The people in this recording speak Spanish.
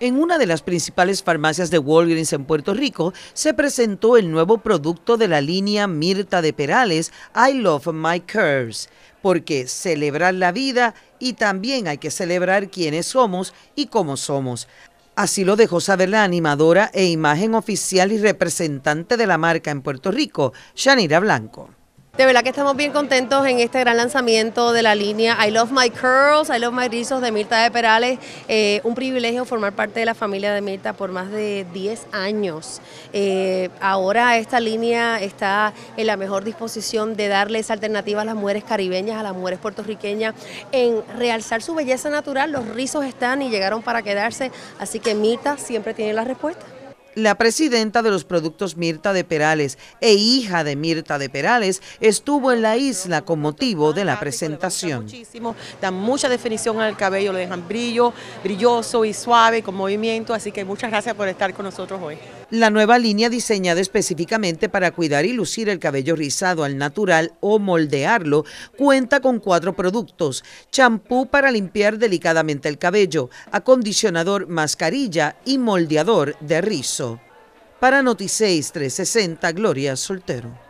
En una de las principales farmacias de Walgreens en Puerto Rico se presentó el nuevo producto de la línea Mirta de Perales, I Love My Curves, porque celebrar la vida y también hay que celebrar quiénes somos y cómo somos. Así lo dejó saber la animadora e imagen oficial y representante de la marca en Puerto Rico, Shanira Blanco. De verdad que estamos bien contentos en este gran lanzamiento de la línea I Love My Curls, I Love My Rizos de Mirta de Perales. Eh, un privilegio formar parte de la familia de Mirta por más de 10 años. Eh, ahora esta línea está en la mejor disposición de darles alternativa a las mujeres caribeñas, a las mujeres puertorriqueñas, en realzar su belleza natural. Los rizos están y llegaron para quedarse, así que Mirta siempre tiene la respuesta. La presidenta de los productos Mirta de Perales e hija de Mirta de Perales estuvo en la isla con motivo de la presentación. Muchísimo, dan mucha definición al cabello, lo dejan brillo, brilloso y suave, con movimiento, así que muchas gracias por estar con nosotros hoy. La nueva línea diseñada específicamente para cuidar y lucir el cabello rizado al natural o moldearlo cuenta con cuatro productos, champú para limpiar delicadamente el cabello, acondicionador, mascarilla y moldeador de rizo. Para Noticeis 360, Gloria Soltero.